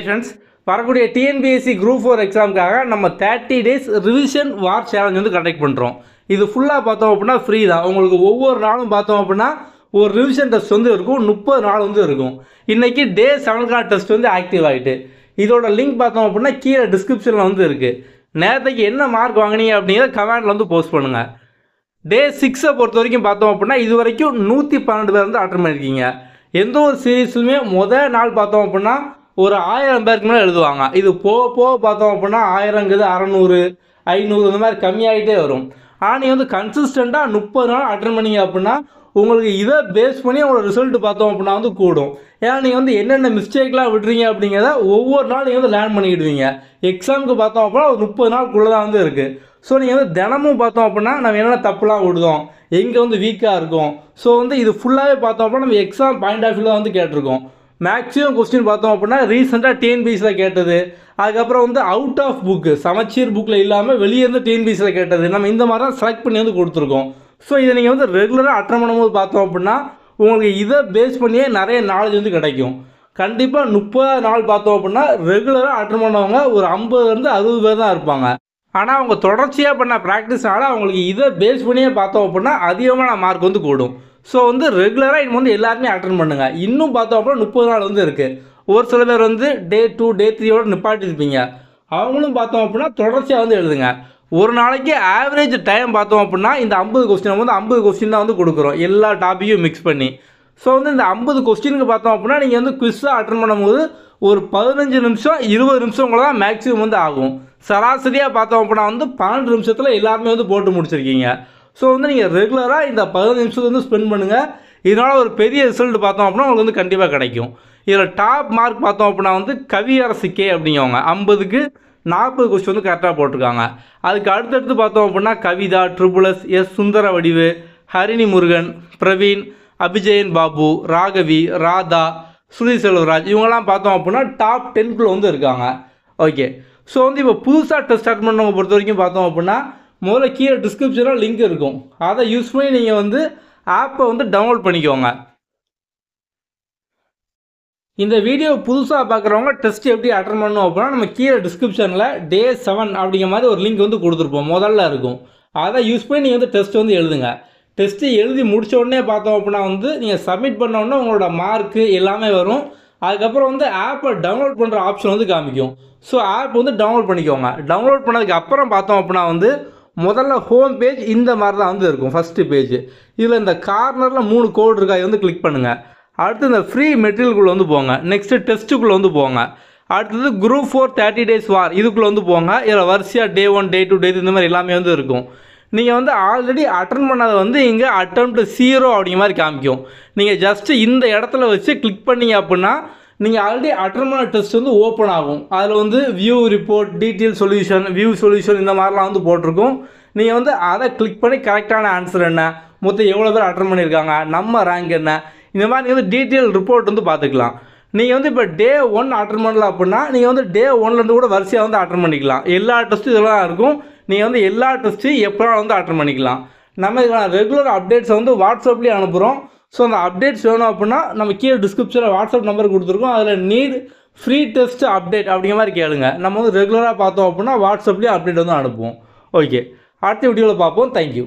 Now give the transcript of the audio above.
friends வரக்கூடிய TNPSC group four எக்ஸாமுக்காக நம்ம thirty days revision war challenge வந்து கண்டக்ட் பண்ணுறோம் இது ஃபுல்லாக பார்த்தோம் அப்படின்னா ஃப்ரீ தான் உங்களுக்கு ஒவ்வொரு நாளும் பார்த்தோம் அப்படின்னா ஒரு ரிவிஷன் டெஸ்ட் வந்து இருக்கும் முப்பது நாள் வந்து இருக்கும் இன்றைக்கி டே செவனுக்கான டெஸ்ட் வந்து ஆக்டிவ் ஆகிட்டு இதோட லிங்க் பார்த்தோம் அப்படின்னா கீழே டிஸ்கிரிப்ஷனில் வந்து இருக்குது நேரத்துக்கு என்ன மார்க் வாங்கினீங்க அப்படிங்கிறத கமெண்டில் வந்து போஸ்ட் பண்ணுங்கள் டே சிக்ஸை பொறுத்த வரைக்கும் பார்த்தோம் அப்படின்னா இது வரைக்கும் நூற்றி பன்னெண்டு பேர் வந்து அட்டன் பண்ணியிருக்கீங்க எந்த ஒரு சீரீஸ்லையுமே மொதல் நாள் பார்த்தோம் அப்படின்னா ஒரு ஆயிரம் பேருக்கு மேலே எழுதுவாங்க இது போக போக பார்த்தோம் அப்படின்னா ஆயிரங்கிறது அறநூறு ஐநூறு இந்த மாதிரி கம்மியாகிட்டே வரும் ஆனால் நீங்கள் வந்து கன்சிஸ்டண்ட்டாக முப்பது நாள் அட்டன் பண்ணீங்க அப்படின்னா உங்களுக்கு இதை பேஸ் பண்ணி உங்களோட ரிசல்ட் பார்த்தோம் அப்படின்னா வந்து கூடும் ஏன்னா நீங்கள் வந்து என்னென்ன மிஸ்டேக்லாம் விடுறீங்க அப்படிங்கிறத ஒவ்வொரு நாள் நீங்கள் வந்து லேர்ன் பண்ணிக்கிடுவீங்க எக்ஸாமுக்கு பார்த்தோம் அப்படின்னா ஒரு முப்பது நாளுக்குள்ளே தான் வந்து இருக்குது ஸோ நீங்கள் வந்து தினமும் பார்த்தோம் அப்படின்னா நம்ம என்னென்ன தப்புலாம் விடுதோம் எங்கே வந்து வீக்காக இருக்கும் ஸோ வந்து இது ஃபுல்லாகவே பார்த்தோம் அப்படின்னா நம்ம எக்ஸாம் பாயிண்ட் ஆஃப் வியூவில் வந்து கேட்டிருக்கோம் மேக்ஸிமம் கொஸ்டின் பார்த்தோம் அப்படின்னா ரீசெண்டாக டிஎன்பிஎஸில் கேட்டது அதுக்கப்புறம் வந்து அவுட் ஆஃப் புக்கு சமச்சீர் புக்கில் இல்லாமல் வெளியே இருந்து டிஎன்பிஎஸில் கேட்டது நம்ம இந்த மாதிரி தான் செலக்ட் பண்ணி வந்து கொடுத்துருக்கோம் ஸோ இதை நீங்கள் வந்து ரெகுலராக அட்டன் பண்ணும்போது பார்த்தோம் அப்படின்னா உங்களுக்கு இதை பேஸ் பண்ணியே நிறைய நாலேஜ் வந்து கிடைக்கும் கண்டிப்பாக முப்பதாவது நாள் பார்த்தோம் அப்படின்னா ரெகுலராக அட்டன் பண்ணவங்க ஒரு ஐம்பதுலேருந்து அறுபது பேர் தான் இருப்பாங்க ஆனால் அவங்க தொடர்ச்சியாக பண்ண ப்ராக்டிஸ்னால அவங்களுக்கு இதை பேஸ் பண்ணியே பார்த்தோம் அப்படின்னா அதிகமான மார்க் வந்து கூடும் ஸோ வந்து ரெகுலராக இனிமேல் வந்து எல்லாருமே அட்டன் பண்ணுங்கள் இன்னும் பார்த்தோம் அப்புறம் முப்பது நாள் வந்து இருக்குது ஒரு சில பேர் வந்து டே டூ டே த்ரீயோடு நிப்பாட்டிருப்பீங்க அவங்களும் பார்த்தோம் அப்படின்னா தொடர்ச்சியாக வந்து எழுதுங்க ஒரு நாளைக்கு ஆவரேஜ் டைம் பார்த்தோம் அப்படின்னா இந்த ஐம்பது கொஸ்டின் வந்து ஐம்பது கொஸ்டின் தான் வந்து கொடுக்குறோம் எல்லா டாப்பிக்கும் மிக்ஸ் பண்ணி ஸோ வந்து இந்த ஐம்பது கொஸ்டினுக்கு பார்த்தோம் அப்படின்னா நீங்கள் வந்து குவிஸாக அட்டன் பண்ணும்போது ஒரு பதினஞ்சு நிமிஷம் இருபது நிமிஷம் கூட தான் மேக்ஸிமம் வந்து ஆகும் சராசரியாக பார்த்தோம் அப்படின்னா வந்து பன்னெண்டு நிமிஷத்தில் எல்லாருமே வந்து போட்டு முடிச்சிருக்கீங்க ஸோ வந்து நீங்கள் ரெகுலராக இந்த பதினஞ்சு நிமிஷத்தை வந்து ஸ்பெண்ட் பண்ணுங்கள் இதனால் ஒரு பெரிய ரிசல்ட் பார்த்தோம் அப்படின்னா உங்களுக்கு வந்து கண்டிப்பாக கிடைக்கும் இதில் டாப் மார்க் பார்த்தோம் அப்படின்னா வந்து கவியரசு கே அப்படிங்கவங்க ஐம்பதுக்கு நாற்பது கொஸ்டின் வந்து கரெக்டாக போட்டிருக்காங்க அதுக்கு அடுத்தடுத்து பார்த்தோம் அப்படின்னா கவிதா ட்ரிபுளஸ் எஸ் சுந்தர வடிவு ஹரிணி முருகன் பிரவீன் அபிஜயன் பாபு ராகவி ராதா சுனி செல்வராஜ் இவங்கெல்லாம் பார்த்தோம் அப்படின்னா டாப் டென்க்குள்ளே வந்து இருக்காங்க ஓகே ஸோ வந்து இப்போ புதுசாக டெஸ்ட் ஸ்டார்ட் பண்ணவங்க பொறுத்த வரைக்கும் பார்த்தோம் அப்படின்னா முதல்ல கீழே டிஸ்கிரிப்ஷனில் லிங்க் இருக்கும் அதை யூஸ் பண்ணி நீங்கள் வந்து ஆப்பை வந்து டவுன்லோட் பண்ணிக்கோங்க இந்த வீடியோ புதுசாக பார்க்குறவங்க டெஸ்ட் எப்படி அட்டன் பண்ணணும் அப்படின்னா நம்ம கீழே டிஸ்கிரிப்ஷனில் டே செவன் அப்படிங்கிற மாதிரி ஒரு லிங்க் வந்து கொடுத்துருப்போம் முதல்ல இருக்கும் அதை யூஸ் பண்ணி நீங்கள் வந்து டெஸ்ட் வந்து எழுதுங்க டெஸ்ட்டு எழுதி முடித்த உடனே பார்த்தோம் அப்படின்னா வந்து நீங்கள் சப்மிட் பண்ண உடனே உங்களோட மார்க்கு எல்லாமே வரும் அதுக்கப்புறம் வந்து ஆப்பை டவுன்லோட் பண்ணுற ஆப்ஷன் வந்து காமிக்கும் ஸோ ஆப் வந்து டவுன்லோட் பண்ணிக்கோங்க டவுன்லோட் பண்ணதுக்கு அப்புறம் பார்த்தோம் அப்படின்னா வந்து முதல்ல ஹோம் பேஜ் இந்த மாதிரி தான் வந்து இருக்கும் ஃபஸ்ட்டு பேஜ் இதில் இந்த கார்னரில் மூணு கோடு இருக்கா வந்து கிளிக் பண்ணுங்கள் அடுத்து இந்த ஃப்ரீ மெட்டீரியல்குள்ளே வந்து போங்க நெக்ஸ்ட்டு டெஸ்ட்டுக்குள்ளே வந்து போங்க அடுத்தது group four thirty days war இதுக்குள்ளே வந்து போங்க இதில் வரிசையாக டே ஒன் டே டூ டே இந்த மாதிரி எல்லாமே வந்து இருக்கும் நீங்கள் வந்து ஆல்ரெடி அட்டன் பண்ணதை வந்து இங்கே அட்டம் ஜீரோ அப்படிங்கிற மாதிரி காமிக்கும் நீங்கள் ஜஸ்ட்டு இந்த இடத்துல வச்சு கிளிக் பண்ணீங்க அப்படின்னா நீங்கள் ஆல்ரெடி அட்டர்மான டெஸ்ட் வந்து ஓப்பன் ஆகும் அதில் வந்து view report detail solution view solution இந்த மாதிரிலாம் வந்து போட்டிருக்கும் நீங்கள் வந்து அதை கிளிக் பண்ணி கரெக்டான ஆன்சர் என்ன மொத்தம் எவ்வளோ பேர் அட்டன் பண்ணியிருக்காங்க நம்ம ரேங்க் என்ன இந்த மாதிரி நீங்கள் வந்து டீட்டெயில் ரிப்போர்ட் வந்து பார்த்துக்கலாம் நீங்கள் வந்து இப்போ டே ஒன் அட்டன் பண்ணல அப்படின்னா நீங்கள் வந்து டே ஒன்லேருந்து கூட வரிசையாக வந்து அட்டன் பண்ணிக்கலாம் எல்லா டெஸ்ட்டும் இதெல்லாம் இருக்கும் நீங்கள் வந்து எல்லா டெஸ்ட்டும் எப்போ வந்து அட்டன் பண்ணிக்கலாம் நம்ம இதுக்கான ரெகுலர் அப்டேட்ஸை வந்து வாட்ஸ்அப்லேயே அனுப்புகிறோம் ஸோ அந்த அப்டேட்ஸ் வேணும் அப்படின்னா நம்ம கீழே டிஸ்கிரிப்ஷனில் வாட்ஸ்அப் நம்பர் கொடுத்துருக்கோம் அதில் நீட் ஃப்ரீ டெஸ்ட் அப்டேட் அப்படிங்கிற மாதிரி கேளுங்க நம்ம வந்து ரெகுலராக பார்த்தோம் அப்படின்னா வாட்ஸ்அப்லேயே அப்டேட் வந்து அனுப்புவோம் ஓகே அடுத்த வீடியோவில் பார்ப்போம் தேங்க்யூ